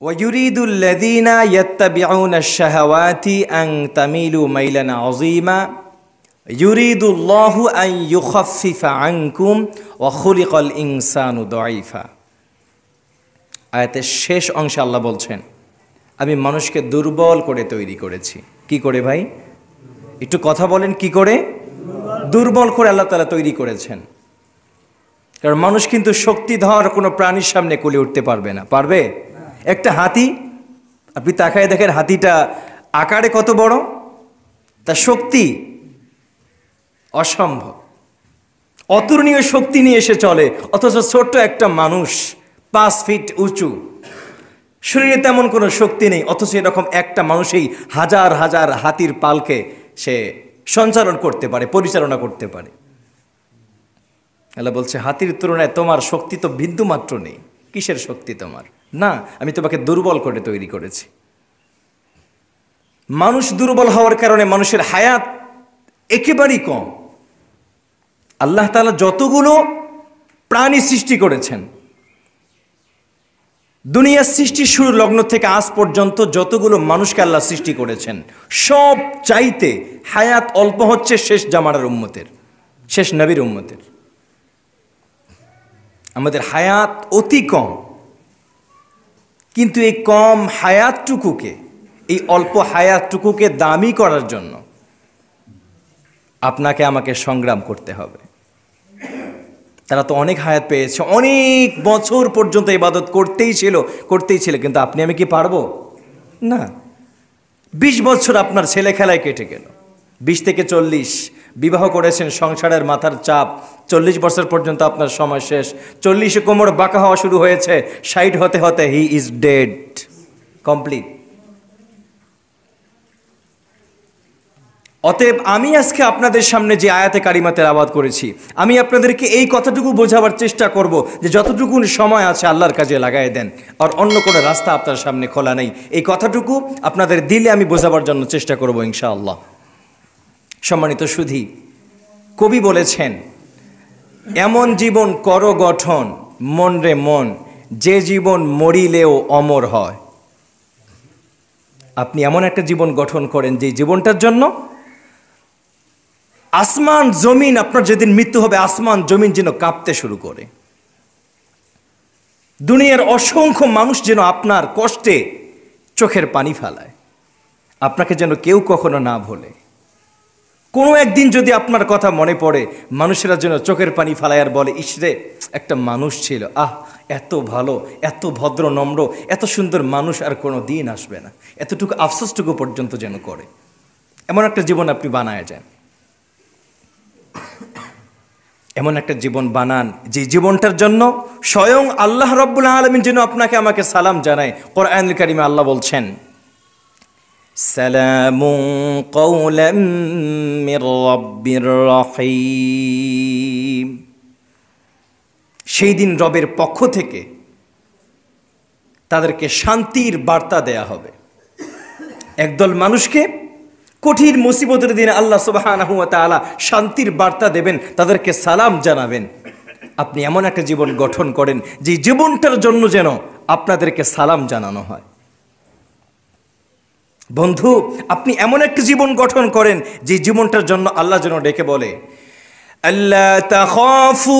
ويريد الذين يتبعون الشهوات أن تميلوا ميلا عظيما يريد الله أن يخفف عنكم وخلق الإنسان ضعيفا আয়াতের শেষ অংশে আল্লাহ বলছেন আমি মানুষকে দুর্বল করে তৈরি করেছি কি করে ভাই একটু কথা বলেন কি করে দুর্বল করে আল্লাহ তালা তৈরি করেছেন কারণ মানুষ কিন্তু শক্তিধর কোনো প্রাণীর সামনে কুলে উঠতে পারবে না পারবে একটা হাতি আপনি তাকায় দেখেন হাতিটা আকারে কত বড় তার শক্তি অসম্ভব অতুলনীয় শক্তি নিয়ে এসে চলে অথচ ছোট্ট একটা মানুষ পাঁচ ফিট উঁচু শরীরে তেমন কোনো শক্তি নেই অথচ এরকম একটা মানুষই হাজার হাজার হাতির পালকে সে সঞ্চালন করতে পারে পরিচালনা করতে পারে এলা বলছে হাতির তুলনায় তোমার শক্তি তো বিন্দু মাত্র নেই কিসের শক্তি তোমার না আমি তোমাকে দুর্বল করে তৈরি করেছি মানুষ দুর্বল হওয়ার কারণে মানুষের হায়াত একেবারেই কম আল্লাহ তালা যতগুলো প্রাণী সৃষ্টি করেছেন দুনিয়ার সৃষ্টি শুরু লগ্ন থেকে আজ পর্যন্ত যতগুলো মানুষকে আল্লাহ সৃষ্টি করেছেন সব চাইতে হায়াত অল্প হচ্ছে শেষ জামানার উম্মতের শেষ নবীর উম্মতের আমাদের হায়াত অতি কম কিন্তু এই কম হায়াতটুকুকে এই অল্প হায়াতটুকুকে দামি করার জন্য আপনাকে আমাকে সংগ্রাম করতে হবে তারা তো অনেক হায়াত পেয়েছে অনেক বছর পর্যন্ত ইবাদত করতেই ছিল করতেই ছিল কিন্তু আপনি আমি কি পারবো না বিশ বছর আপনার ছেলে খেলায় কেটে গেল বিশ থেকে চল্লিশ বিবাহ করেছেন সংসারের মাথার চাপ চল্লিশ বছর পর্যন্ত আপনার সময় শেষ চল্লিশে কোমর বাঁকা হওয়া শুরু হয়েছে সাইড হতে হতে হি ইজ ডেড কমপ্লিট অতএব আমি আজকে আপনাদের সামনে যে আয়াতে কারিমাতের আবাদ করেছি আমি আপনাদেরকে এই কথাটুকু বোঝাবার চেষ্টা করব যে যতটুকু সময় আছে আল্লাহর কাজে লাগাই দেন আর অন্য কোনো রাস্তা আপনার সামনে খোলা নেই এই কথাটুকু আপনাদের দিলে আমি বোঝাবার জন্য চেষ্টা করব ইনশাআল্লাহ সম্মানিত সুধী কবি বলেছেন এমন জীবন কর গঠন মন রে মন যে জীবন মরিলেও অমর হয় আপনি এমন একটা জীবন গঠন করেন যে জীবনটার জন্য আসমান জমিন আপনার যেদিন মৃত্যু হবে আসমান জমিন যেন কাঁপতে শুরু করে দুনিয়ার অসংখ্য মানুষ যেন আপনার কষ্টে চোখের পানি ফেলায় আপনাকে যেন কেউ কখনো না ভোলে কোনো একদিন যদি আপনার কথা মনে পড়ে মানুষেরা যেন চোখের পানি ফালায় আর বলে ইসরে একটা মানুষ ছিল আহ এত ভালো এত ভদ্র নম্র এত সুন্দর মানুষ আর কোনো দিন আসবে না এতটুকু আফসোসটুকু পর্যন্ত যেন করে এমন একটা জীবন আপনি বানায় যান এমন একটা জীবন বানান যে জীবনটার জন্য স্বয়ং আল্লাহ রব্বুল আলমিন যেন আপনাকে আমাকে সালাম জানায় কোরআনুল কারিমে আল্লাহ বলছেন سلام قولا من رب رحيم সেই দিন রবের পক্ষ থেকে তাদেরকে শান্তির বার্তা দেয়া হবে একদল মানুষকে কঠিন মুসিবতের দিনে আল্লাহ সুবাহানহতালা শান্তির বার্তা দেবেন তাদেরকে সালাম জানাবেন আপনি এমন একটা জীবন গঠন করেন যে জীবনটার জন্য যেন আপনাদেরকে সালাম জানানো হয় বন্ধু আপনি এমন একটি জীবন গঠন করেন যে জীবনটার জন্য আল্লাহ যেন ডেকে বলে আল্লাহ তাখাফু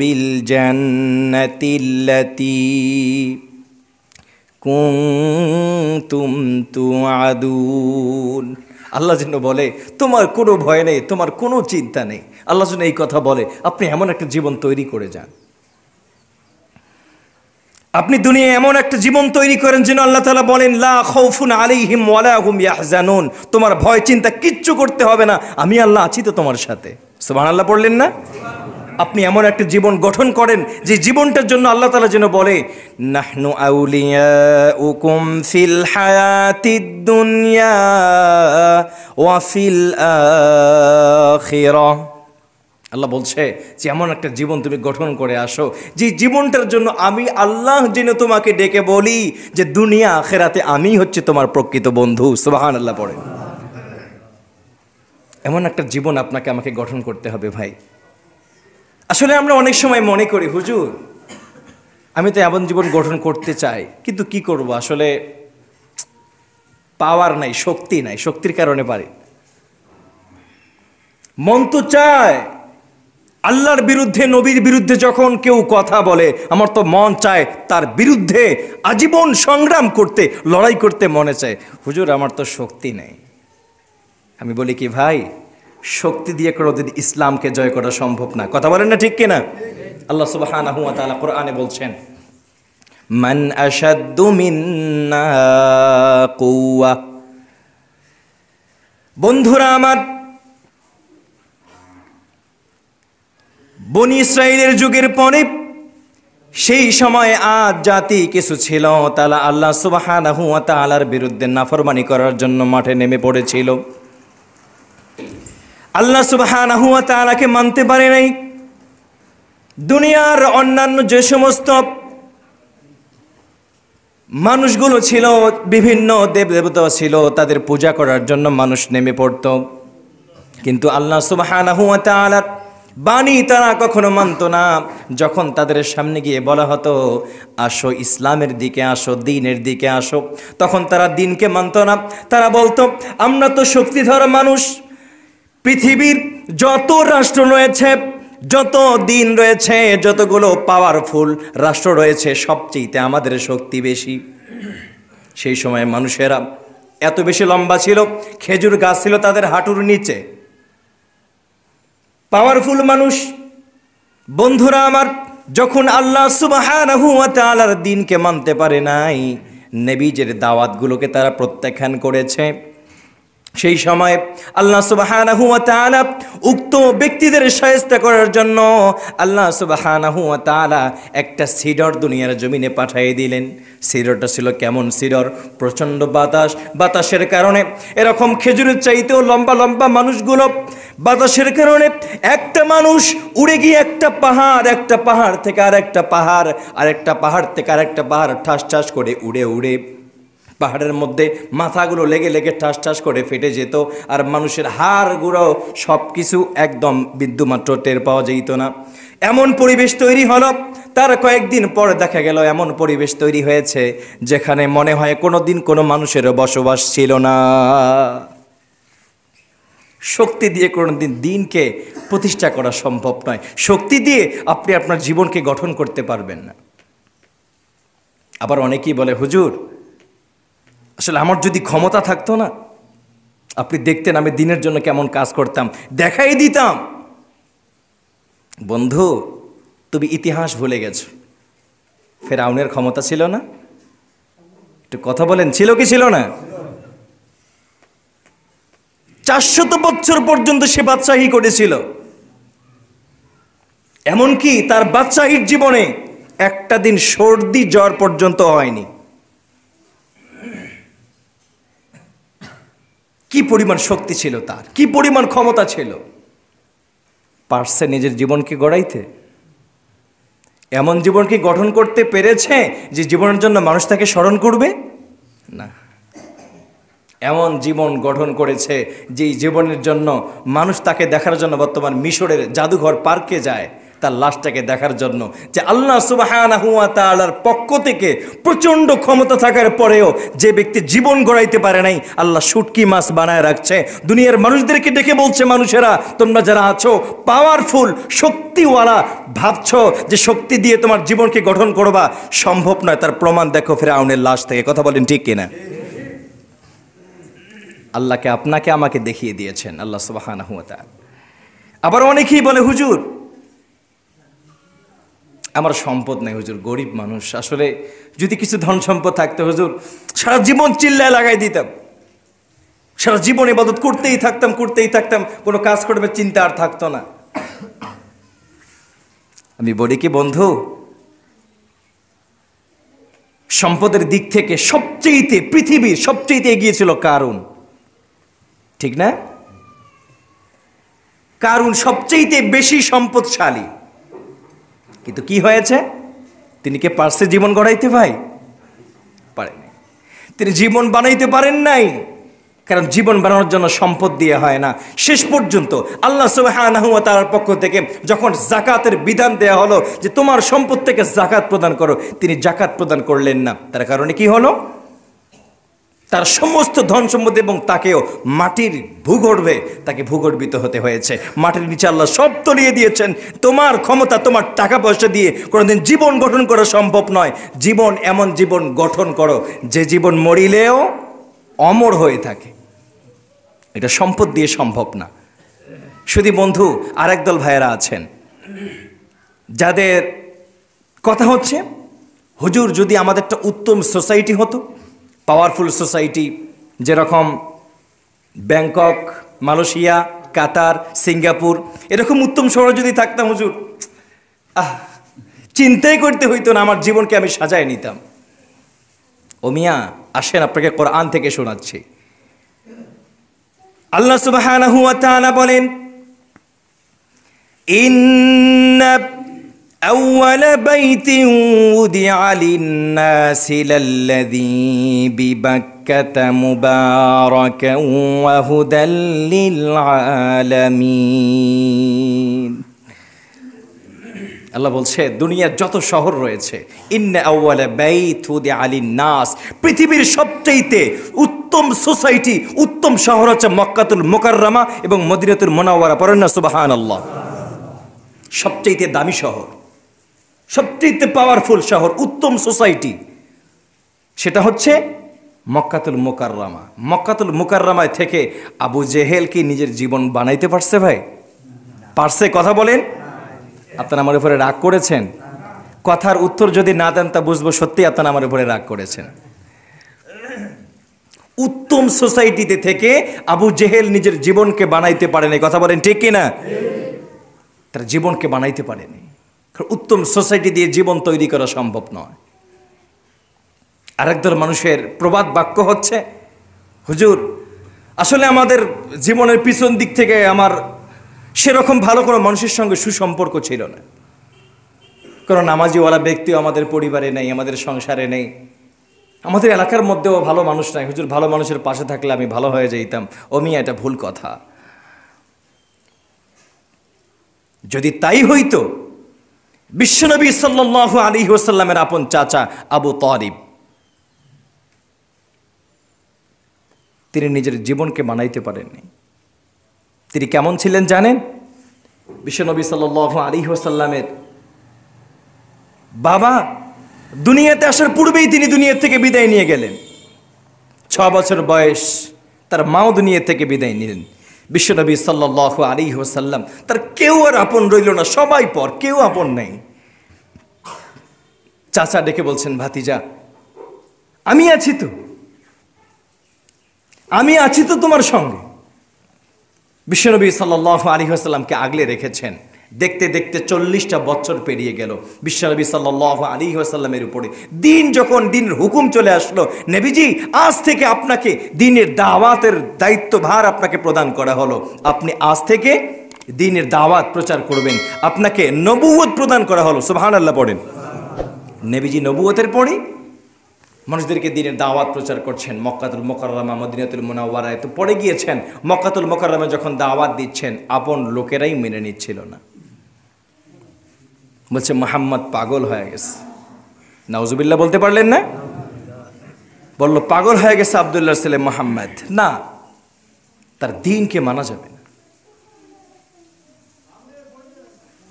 বিল যেন বলে তোমার কোনো ভয় নেই তোমার কোনো চিন্তা নেই আল্লাহ যেন এই কথা বলে আপনি এমন একটা জীবন তৈরি করে যান আপনি দুনিয়া এমন একটা জীবন তৈরি করেন যেন আল্লাহ তালা বলেন লা খৌফুন হিম ওয়ালাহুম ইয়াহজানুন তোমার ভয় চিন্তা কিচ্ছু করতে হবে না আমি আল্লাহ আছি তো তোমার সাথে সুবাহ আল্লাহ পড়লেন না আপনি এমন একটা জীবন গঠন করেন যে জীবনটার জন্য আল্লাহ তালা যেন বলে নাহনু আউলিয়া উকুম ফিল হায়াতি দুনিয়া ওয়াফিল আখিরা আল্লাহ বলছে যে এমন একটা জীবন তুমি গঠন করে আসো যে জীবনটার জন্য আমি আল্লাহ যেন তোমাকে ডেকে বলি যে দুনিয়া আখেরাতে আমি হচ্ছে তোমার প্রকৃত বন্ধু সোহান আল্লাহ পড়ে এমন একটা জীবন আপনাকে আমাকে গঠন করতে হবে ভাই আসলে আমরা অনেক সময় মনে করি হুজুর আমি তো এমন জীবন গঠন করতে চাই কিন্তু কি করব আসলে পাওয়ার নাই শক্তি নাই শক্তির কারণে পারি মন তো চায় আল্লাহর বিরুদ্ধে নবীর বিরুদ্ধে যখন কেউ কথা বলে আমার তো মন চায় তার বিরুদ্ধে আজীবন সংগ্রাম করতে লড়াই করতে মনে চায় হুজুর আমার তো শক্তি নেই আমি বলি কি ভাই শক্তি দিয়ে কোনোদিন ইসলামকে জয় করা সম্ভব না কথা বলেন না ঠিক কিনা আল্লাহ সুবাহ কোরআনে বলছেন মান বন্ধুরা আমার বনি ইসরায়েলের যুগের পরে সেই সময়ে আজ জাতি কিছু ছিল তালা আল্লাহ সুবাহানাহু তালার বিরুদ্ধে নাফরমানি করার জন্য মাঠে নেমে পড়েছিল আল্লাহ সুবাহানাহু তালাকে মানতে পারে নাই দুনিয়ার অন্যান্য যে সমস্ত মানুষগুলো ছিল বিভিন্ন দেবদেবতা ছিল তাদের পূজা করার জন্য মানুষ নেমে পড়ত কিন্তু আল্লাহ সুবাহানাহু তালার বাণী তারা কখনো মানত না যখন তাদের সামনে গিয়ে বলা হতো আসো ইসলামের দিকে আসো দিনের দিকে আসো তখন তারা দিনকে মানত না তারা বলতো আমরা তো শক্তিধর মানুষ পৃথিবীর যত রাষ্ট্র রয়েছে যত দিন রয়েছে যতগুলো পাওয়ারফুল রাষ্ট্র রয়েছে সবচেয়েতে আমাদের শক্তি বেশি সেই সময় মানুষেরা এত বেশি লম্বা ছিল খেজুর গাছ ছিল তাদের হাঁটুর নিচে পাওয়ারফুল মানুষ বন্ধুরা আমার যখন আল্লাহ সুবাহার দিনকে মানতে পারে নাই নেবিজের দাওয়াতগুলোকে তারা প্রত্যাখ্যান করেছে সেই সময় আল্লাহ সুবাহ উক্ত ব্যক্তিদের সাহেস্তা করার জন্য আল্লাহ সুবাহ একটা সিডর দুনিয়ার জমিনে পাঠিয়ে দিলেন সিডরটা ছিল কেমন সিডর প্রচণ্ড বাতাস বাতাসের কারণে এরকম খেজুরের চাইতেও লম্বা লম্বা মানুষগুলো বাতাসের কারণে একটা মানুষ উড়ে গিয়ে একটা পাহাড় একটা পাহাড় থেকে আর একটা পাহাড় আর একটা পাহাড় থেকে আর একটা পাহাড় ঠাস ঠাস করে উড়ে উড়ে পাহাড়ের মধ্যে মাথাগুলো লেগে লেগে ঠাস ঠাস করে ফেটে যেত আর মানুষের হাড়গুলো সব কিছু একদম বিদ্যুমাত্র টের পাওয়া যেত না এমন পরিবেশ তৈরি হলো তার কয়েকদিন পরে দেখা গেল এমন পরিবেশ তৈরি হয়েছে যেখানে মনে হয় কোনো দিন কোনো মানুষের বসবাস ছিল না শক্তি দিয়ে কোনো দিন দিনকে প্রতিষ্ঠা করা সম্ভব নয় শক্তি দিয়ে আপনি আপনার জীবনকে গঠন করতে পারবেন না আবার অনেকেই বলে হুজুর আসলে আমার যদি ক্ষমতা থাকতো না আপনি দেখতেন আমি দিনের জন্য কেমন কাজ করতাম দেখাই দিতাম বন্ধু তুমি ইতিহাস ভুলে গেছো ফেরাউনের ক্ষমতা ছিল না একটু কথা বলেন ছিল কি ছিল না চারশত বছর পর্যন্ত সে বাদশাহী করেছিল এমনকি তার বাদশাহীর জীবনে একটা দিন সর্দি জ্বর পর্যন্ত হয়নি কি পরিমাণ শক্তি ছিল তার কি পরিমাণ ক্ষমতা ছিল পারছে নিজের জীবনকে গড়াইতে এমন জীবনকে গঠন করতে পেরেছে যে জীবনের জন্য মানুষ তাকে স্মরণ করবে না এমন জীবন গঠন করেছে যেই জীবনের জন্য মানুষ তাকে দেখার জন্য বর্তমান মিশরের জাদুঘর পার্কে যায় তার লাশটাকে দেখার জন্য যে আল্লাহ সুবাহ পক্ষ থেকে প্রচণ্ড ক্ষমতা থাকার পরেও যে ব্যক্তি জীবন গড়াইতে পারে নাই আল্লাহ শুটকি মাছ বানায় রাখছে দুনিয়ার মানুষদেরকে ডেকে বলছে মানুষেরা তোমরা যারা আছো পাওয়ারফুল শক্তিওয়ালা ভাবছ যে শক্তি দিয়ে তোমার জীবনকে গঠন করবা সম্ভব নয় তার প্রমাণ দেখো ফের আউনের লাশ থেকে কথা বলেন ঠিক কিনা আল্লাহকে আপনাকে আমাকে দেখিয়ে দিয়েছেন আল্লাহ সুবাহ আবার অনেকেই বলে হুজুর আমার সম্পদ নাই হুজুর গরিব মানুষ আসলে যদি কিছু ধন সম্পদ থাকতো হুজুর সারা জীবন চিল্লায় লাগাই দিতাম সারা জীবন এবাদত করতেই থাকতাম করতেই থাকতাম কোনো কাজ করবে চিন্তা আর থাকতো না আমি বলি কি বন্ধু সম্পদের দিক থেকে সবচেয়েতে পৃথিবীর সবচেয়েতে এগিয়েছিল কারণ ঠিক না কারণ সবচেয়েতে বেশি সম্পদশালী কিন্তু কি হয়েছে তিনি কে পার্সে জীবন গড়াইতে ভাই পারেনি তিনি জীবন বানাইতে পারেন নাই কারণ জীবন বানানোর জন্য সম্পদ দিয়ে হয় না শেষ পর্যন্ত আল্লাহ সুবাহানাহুয়া তার পক্ষ থেকে যখন জাকাতের বিধান দেয়া হলো যে তোমার সম্পদ থেকে জাকাত প্রদান করো তিনি জাকাত প্রদান করলেন না তার কারণে কি হলো তার সমস্ত ধন সম্পদ এবং তাকেও মাটির ভূগর্ভে তাকে ভূগর্ভিত হতে হয়েছে মাটির নিচে আল্লাহ সব তলিয়ে দিয়েছেন তোমার ক্ষমতা তোমার টাকা পয়সা দিয়ে কোনোদিন জীবন গঠন করা সম্ভব নয় জীবন এমন জীবন গঠন করো যে জীবন মরিলেও অমর হয়ে থাকে এটা সম্পদ দিয়ে সম্ভব না শুধু বন্ধু আরেক দল ভাইয়েরা আছেন যাদের কথা হচ্ছে হুজুর যদি আমাদের একটা উত্তম সোসাইটি হতো পাওয়ারফুল সোসাইটি যেরকম ব্যাংকক মালয়েশিয়া কাতার সিঙ্গাপুর এরকম উত্তম শহরে যদি থাকতাম হুজুর আহ চিন্তাই করতে হইতো না আমার জীবনকে আমি সাজায় নিতাম ও মিয়া আসেন আপনাকে কোরআন থেকে শোনাচ্ছি আল্লাহ সুবাহ বলেন ইন্না أول بيت ودع للناس للذي ببكة مباركا وهدى للعالمين আল্লাহ বলছে দুনিয়ার যত শহর রয়েছে ইন্না আউয়ালা বাইত উদি আলী নাস পৃথিবীর সবচেয়েতে উত্তম সোসাইটি উত্তম শহর হচ্ছে মক্কাতুল মোকাররামা এবং মদিনাতুল মোনাওয়ারা পড়েন না সুবাহান আল্লাহ সবচেয়েতে দামি শহর সবচেয়ে পাওয়ারফুল শহর উত্তম সোসাইটি সেটা হচ্ছে মক্কাতুল মোকাররামা মক্কাতুল মোকাররামায় থেকে আবু জেহেল কি নিজের জীবন বানাইতে পারছে ভাই পারছে কথা বলেন আপনারা আমার উপরে রাগ করেছেন কথার উত্তর যদি না দেন তা বুঝবো সত্যি আপনারা আমার উপরে রাগ করেছেন উত্তম সোসাইটিতে থেকে আবু জেহেল নিজের জীবনকে বানাইতে পারেনি কথা বলেন ঠিক কিনা তার জীবনকে বানাইতে পারেনি উত্তম সোসাইটি দিয়ে জীবন তৈরি করা সম্ভব নয় দল মানুষের প্রবাদ বাক্য হচ্ছে হুজুর আসলে আমাদের জীবনের পিছন দিক থেকে আমার সেরকম ভালো কোনো মানুষের সঙ্গে সুসম্পর্ক ছিল না কারণ নামাজিওয়ালা ব্যক্তিও আমাদের পরিবারে নেই আমাদের সংসারে নেই আমাদের এলাকার মধ্যেও ভালো মানুষ নাই হুজুর ভালো মানুষের পাশে থাকলে আমি ভালো হয়ে যেতাম অমিয়া এটা ভুল কথা যদি তাই হইতো বিশ্বনবী সাল্লাহ আলী ওসাল্লামের আপন চাচা আবু তরিব তিনি নিজের জীবনকে মানাইতে পারেননি তিনি কেমন ছিলেন জানেন বিশ্বনবী সাল্লাহ আলী ওসাল্লামের বাবা দুনিয়াতে আসার পূর্বেই তিনি দুনিয়া থেকে বিদায় নিয়ে গেলেন ছ বছর বয়স তার মাও দুনিয়া থেকে বিদায় নিলেন বিশ্বনবী সাল্লাহ আলী ওসাল্লাম তার কেউ আর আপন রইল না সবাই পর কেউ আপন নেই চাচা ডেকে বলছেন ভাতিজা আমি আছি তো আমি আছি তো তোমার সঙ্গে বিশ্বনবী সাল্লাহ আলী আসাল্লামকে আগলে রেখেছেন দেখতে দেখতে চল্লিশটা বছর পেরিয়ে গেল বিশ্বনবী সাল্লাহ আলী আসাল্লামের উপরে দিন যখন দিনের হুকুম চলে আসলো নেবিজি আজ থেকে আপনাকে দিনের দাওয়াতের দায়িত্বভার আপনাকে প্রদান করা হলো আপনি আজ থেকে দিনের দাওয়াত প্রচার করবেন আপনাকে নবুয়ত প্রদান করা হলো সুবহান আল্লাহ পড়েন নেবিজি নবুয়তের পরে মানুষদেরকে দিনের দাওয়াত প্রচার করছেন মক্কাতুল মোকাররামা মদিনাতুল মোনাওয়ারায় তো পড়ে গিয়েছেন মক্কাতুল মোকাররামা যখন দাওয়াত দিচ্ছেন আপন লোকেরাই মেনে নিচ্ছিল না বলছে মোহাম্মদ পাগল হয়ে গেছে নাউজুবিল্লা বলতে পারলেন না বলল পাগল হয়ে গেছে আবদুল্লাহ ছেলে মোহাম্মদ না তার দিনকে মানা যাবে না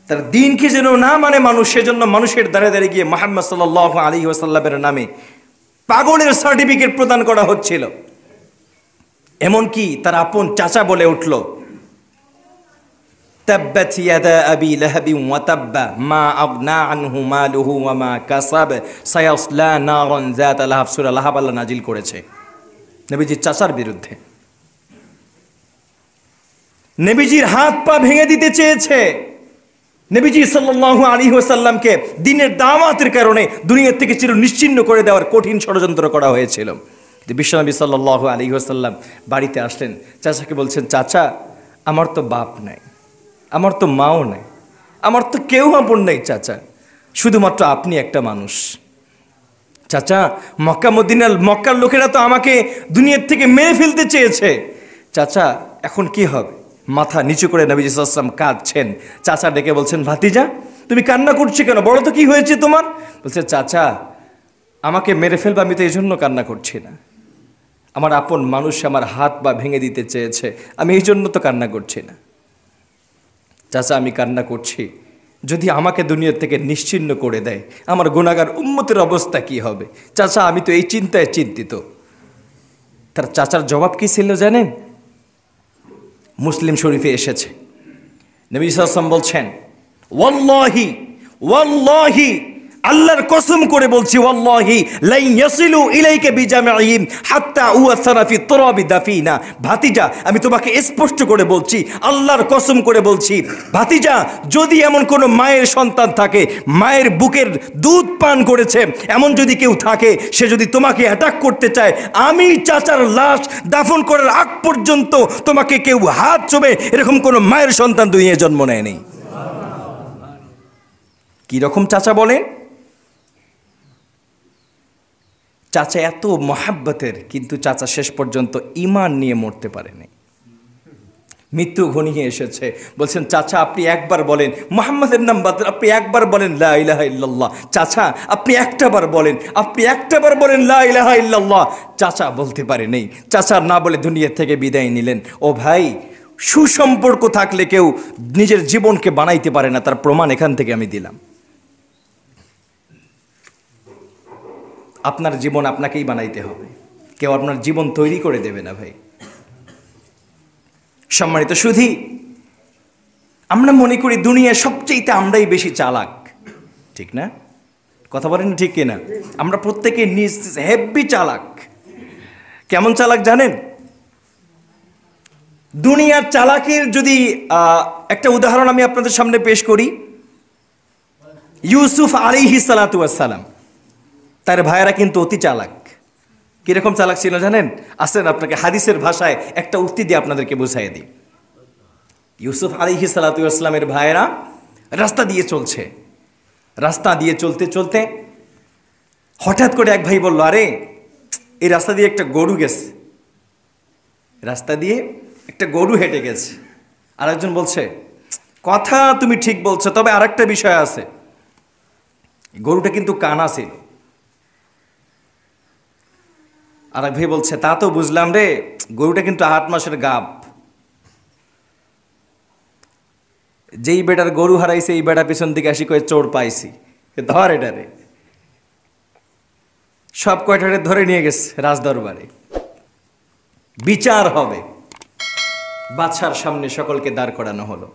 তার দিনকে যেন না মানে মানুষ সেজন্য মানুষের দাঁড়ে দাঁড়িয়ে গিয়ে মোহাম্মদ সাল আলী ওসাল্লামের নামে পাগলের সার্টিফিকেট প্রদান করা হচ্ছিল এমনকি তার আপন চাচা বলে উঠল تبت يدا أبي لهب وتب ما أغنى عنه ماله وما كسب سيصلى نارا ذات لهب سورة লাহাব আল্লাহ নাজিল করেছে নবীজির চাচার বিরুদ্ধে নেবিজির হাত পা ভেঙে দিতে চেয়েছে নেবিজি সাল্লাহ আলী ওসাল্লামকে দিনের দামাতের কারণে দুনিয়ার থেকে চির নিশ্চিন্ন করে দেওয়ার কঠিন ষড়যন্ত্র করা হয়েছিল বিশ্বনবী সাল্লাহ আলী ওসাল্লাম বাড়িতে আসলেন চাচাকে বলছেন চাচা আমার তো বাপ নাই আমার তো মাও নেই আমার তো কেউ আপন নেই চাচা শুধুমাত্র আপনি একটা মানুষ চাচা মক্কা মদিনাল মক্কার লোকেরা তো আমাকে দুনিয়ার থেকে মেরে ফেলতে চেয়েছে চাচা এখন কি হবে মাথা নিচু করে নবী কাঁদছেন চাচা ডেকে বলছেন ভাতিজা তুমি কান্না করছি কেন বড় তো কি হয়েছে তোমার বলছে চাচা আমাকে মেরে ফেলবা আমি তো এই জন্য কান্না করছি না আমার আপন মানুষ আমার হাত বা ভেঙে দিতে চেয়েছে আমি এই জন্য তো কান্না করছি না চাচা আমি কান্না করছি যদি আমাকে দুনিয়ার থেকে নিশ্চিন্ন করে দেয় আমার গুণাগার উন্মতের অবস্থা কি হবে চাচা আমি তো এই চিন্তায় চিন্তিত তার চাচার জবাব কি ছিল জানেন মুসলিম শরীফে এসেছে নবী সাল্লাম বলছেন ওয়াল্লাহি ওয়াল্লাহি আল্লাহর কসম করে বলছি ওয়াল্লাহি লাই ইয়াসিলু ইলাইকা বিজামাইহিম হাত্তা উয়াসানা ফি তুরাবি দাফিনা ভাতিজা আমি তোমাকে স্পষ্ট করে বলছি আল্লাহর কসম করে বলছি ভাতিজা যদি এমন কোনো মায়ের সন্তান থাকে মায়ের বুকের দুধ পান করেছে এমন যদি কেউ থাকে সে যদি তোমাকে অ্যাটাক করতে চায় আমি চাচার লাশ দাফন করার আগ পর্যন্ত তোমাকে কেউ হাত চোবে এরকম কোনো মায়ের সন্তান দুইয়ে জন্ম নেয়নি কীরকম চাচা বলেন চাচা এত মহাব্বতের কিন্তু চাচা শেষ পর্যন্ত ইমান নিয়ে মরতে পারেনি মৃত্যু ঘনিয়ে এসেছে বলছেন চাচা আপনি একবার বলেন মোহাম্মদের নাম বাদ আপনি একবার বলেন লা ইলাহা চাচা আপনি একটাবার বলেন আপনি একটাবার বলেন লা ইলাহা চাচা বলতে পারে নেই চাচা না বলে দুনিয়া থেকে বিদায় নিলেন ও ভাই সুসম্পর্ক থাকলে কেউ নিজের জীবনকে বানাইতে পারে না তার প্রমাণ এখান থেকে আমি দিলাম আপনার জীবন আপনাকেই বানাইতে হবে কেউ আপনার জীবন তৈরি করে দেবে না ভাই সম্মানিত সুধি আমরা মনে করি দুনিয়ার সবচেয়েতে আমরাই বেশি চালাক ঠিক না কথা বলেন ঠিক কিনা আমরা প্রত্যেকে নিজ হেভি চালাক কেমন চালাক জানেন দুনিয়ার চালাকের যদি একটা উদাহরণ আমি আপনাদের সামনে পেশ করি ইউসুফ আলিহি সালাতু আসসালাম তার ভাইয়েরা কিন্তু অতি চালাক কীরকম চালাক ছিল জানেন আসেন আপনাকে হাদিসের ভাষায় একটা উক্তি দিয়ে আপনাদেরকে বুঝাই দিই ইউসুফ আলিহি সালাতু ইসলামের ভাইয়েরা রাস্তা দিয়ে চলছে রাস্তা দিয়ে চলতে চলতে হঠাৎ করে এক ভাই বলল আরে এই রাস্তা দিয়ে একটা গরু গেছে রাস্তা দিয়ে একটা গরু হেঁটে গেছে আরেকজন বলছে কথা তুমি ঠিক বলছো তবে আরেকটা বিষয় আছে গরুটা কিন্তু কানা ছিল আর এক ভাই বলছে তা তো বুঝলাম রে গরুটা কিন্তু আট মাসের গাব যেই বেটার গরু হারাইছে এই বেটা পিছন দিকে আসি কয়ে চোর পাইছি ধর এটা রে সব কয়টা ধরে নিয়ে গেছে রাজদরবারে বিচার হবে বাচ্চার সামনে সকলকে দাঁড় করানো হলো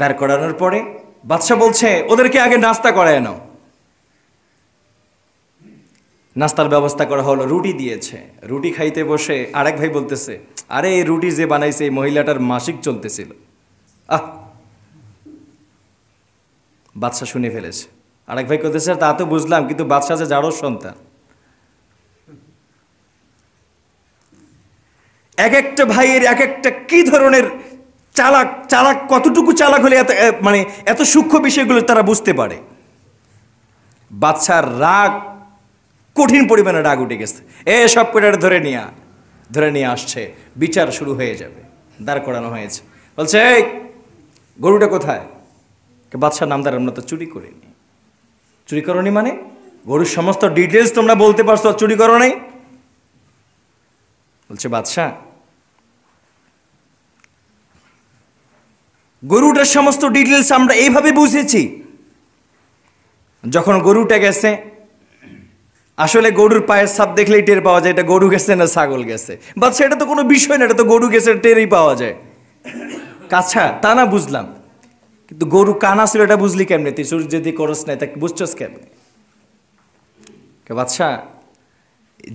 দাঁড় করানোর পরে বাচ্চা বলছে ওদেরকে আগে নাস্তা করায় নাও নাস্তার ব্যবস্থা করা হলো রুটি দিয়েছে রুটি খাইতে বসে আরেক ভাই বলতেছে আরে এই রুটি যে বানাইছে এই মহিলাটার মাসিক চলতেছিল আহ বাদশাহ শুনে ফেলেছে আরেক ভাই করতেছে তা তো বুঝলাম কিন্তু বাদশাহ যে যারও সন্তান এক একটা ভাইয়ের এক একটা কি ধরনের চালাক চালাক কতটুকু চালাক হলে এত মানে এত সূক্ষ্ম বিষয়গুলো তারা বুঝতে পারে বাচ্চার রাগ কঠিন পরিমাণে রাগ উঠে গেছে এ সব পেটার ধরে নিয়ে ধরে নিয়ে আসছে বিচার শুরু হয়ে যাবে দাঁড় করানো হয়েছে বলছে এই গরুটা কোথায় বাদশাহ নামদার আমরা তো চুরি করিনি চুরি করনি মানে গরুর সমস্ত ডিটেলস তোমরা বলতে পারছো চুরি করো নাই বলছে বাদশাহ গরুটার সমস্ত ডিটেলস আমরা এইভাবে বুঝেছি যখন গরুটা গেছে আসলে গরুর পায়ের ছাপ দেখলেই টের পাওয়া যায় এটা গরু গেছে না ছাগল গেছে বা সেটা তো কোনো বিষয় না এটা তো গরু গেছে টেরই পাওয়া যায় কাছা আচ্ছা, তা না বুঝলাম কিন্তু গরু কানা ছিল এটা বুঝলি কেমনি তুই সূর্য যদি করস নাই তাকে বুঝছস কেমনি বাচ্চা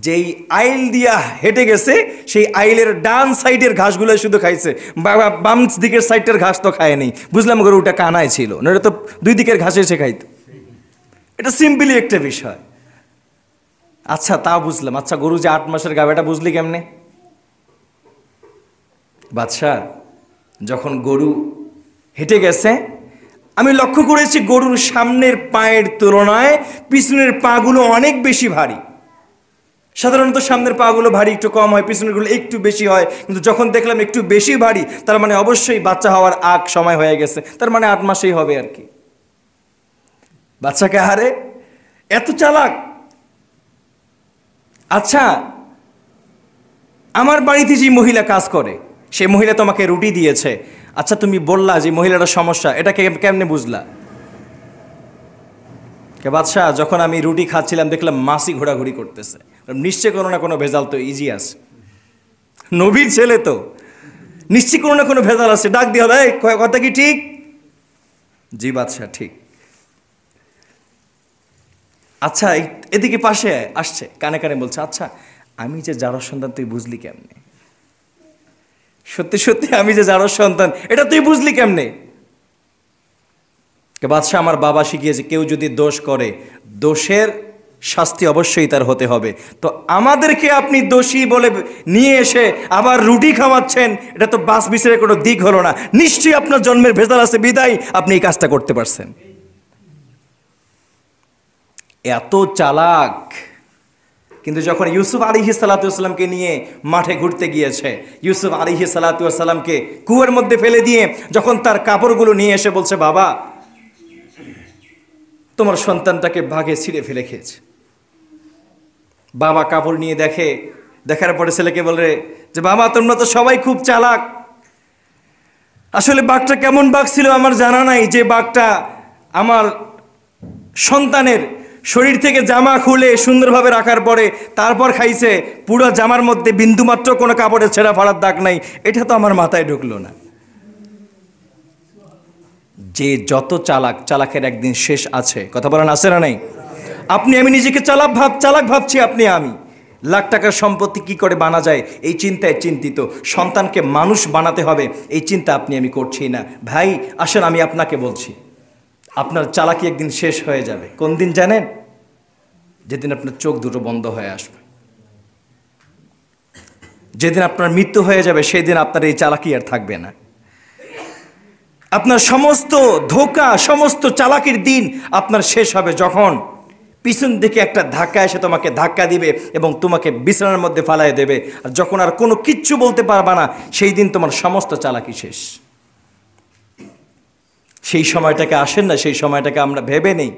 যেই আইল দিয়া হেঁটে গেছে সেই আইলের ডান সাইডের ঘাসগুলো শুধু খাইছে বাবা বাম দিকের সাইডের ঘাস তো খায় নেই বুঝলাম গরুটা কানায় ছিল না এটা তো দুই দিকের ঘাসে সে খাইত এটা সিম্পলি একটা বিষয় আচ্ছা তা বুঝলাম আচ্ছা গরু যে আট মাসের গাভেটা বুঝলি কেমনে বাদশাহ যখন গরু হেঁটে গেছে আমি লক্ষ্য করেছি গরুর সামনের পায়ের তুলনায় পিছনের পাগুলো অনেক বেশি ভারী সাধারণত সামনের পাগুলো ভারী একটু কম হয় পিছনেরগুলো একটু বেশি হয় কিন্তু যখন দেখলাম একটু বেশি ভারী তার মানে অবশ্যই বাচ্চা হওয়ার আগ সময় হয়ে গেছে তার মানে আট মাসেই হবে আর কি বাচ্চাকে হারে এত চালাক আচ্ছা আমার বাড়িতে যে মহিলা কাজ করে সে মহিলা তোমাকে রুটি দিয়েছে আচ্ছা তুমি বললা যে মহিলাটা সমস্যা এটাকে কেমনে বুঝলা কে বাদশাহ যখন আমি রুটি খাচ্ছিলাম দেখলাম মাসি ঘোরাঘুরি করতেছে নিশ্চয় কোনো না কোনো ভেজাল তো ইজি আছে নবীর ছেলে তো নিশ্চয় কোনো না কোনো ভেজাল আছে ডাক দিয়ে হবে কথা কি ঠিক জি বাদশাহ ঠিক আচ্ছা এদিকে পাশে আসছে কানে কানে বলছে আচ্ছা আমি যে যারা সন্তান তুই বুঝলি কেমনে সত্যি সত্যি আমি যে যারা সন্তান এটা তুই বুঝলি কেমনে বাদশাহ আমার বাবা শিখিয়েছে কেউ যদি দোষ করে দোষের শাস্তি অবশ্যই তার হতে হবে তো আমাদেরকে আপনি দোষী বলে নিয়ে এসে আবার রুটি খাওয়াচ্ছেন এটা তো বাস বিচারের কোনো দিক হলো না নিশ্চয়ই আপনার জন্মের ভেজাল আছে বিদায় আপনি এই কাজটা করতে পারছেন এত চালাক কিন্তু যখন ইউসুফ আলিহি সালাতুসাল্লামকে নিয়ে মাঠে ঘুরতে গিয়েছে ইউসুফ আলিহি সালাতুসাল্লামকে কুয়ের মধ্যে ফেলে দিয়ে যখন তার কাপড়গুলো নিয়ে এসে বলছে বাবা তোমার সন্তানটাকে ভাগে ছিঁড়ে ফেলে খেয়েছে বাবা কাপড় নিয়ে দেখে দেখার পরে ছেলেকে বলে যে বাবা তোমরা তো সবাই খুব চালাক আসলে বাঘটা কেমন বাঘ ছিল আমার জানা নাই যে বাঘটা আমার সন্তানের শরীর থেকে জামা খুলে সুন্দরভাবে রাখার পরে তারপর খাইছে পুরো জামার মধ্যে বিন্দুমাত্র কোনো কাপড়ের ছেঁড়া ফাড়ার দাগ নাই এটা তো আমার মাথায় ঢুকলো না যে যত চালাক চালাকের একদিন শেষ আছে কথা বলেন আছে না নাই আপনি আমি নিজেকে চালাক ভাব চালাক ভাবছি আপনি আমি লাখ টাকার সম্পত্তি কি করে বানা যায় এই চিন্তায় চিন্তিত সন্তানকে মানুষ বানাতে হবে এই চিন্তা আপনি আমি করছি না ভাই আসেন আমি আপনাকে বলছি আপনার চালাকি একদিন শেষ হয়ে যাবে কোন দিন জানেন যেদিন আপনার চোখ দুটো বন্ধ হয়ে আসবে যেদিন আপনার মৃত্যু হয়ে যাবে সেই দিন আপনার এই চালাকি আর থাকবে না আপনার সমস্ত ধোকা সমস্ত চালাকির দিন আপনার শেষ হবে যখন পিছন দিকে একটা ধাক্কা এসে তোমাকে ধাক্কা দিবে এবং তোমাকে বিছানার মধ্যে ফালাই দেবে আর যখন আর কোনো কিচ্ছু বলতে পারবা না সেই দিন তোমার সমস্ত চালাকি শেষ সেই সময়টাকে আসেন না সেই সময়টাকে আমরা ভেবে নেই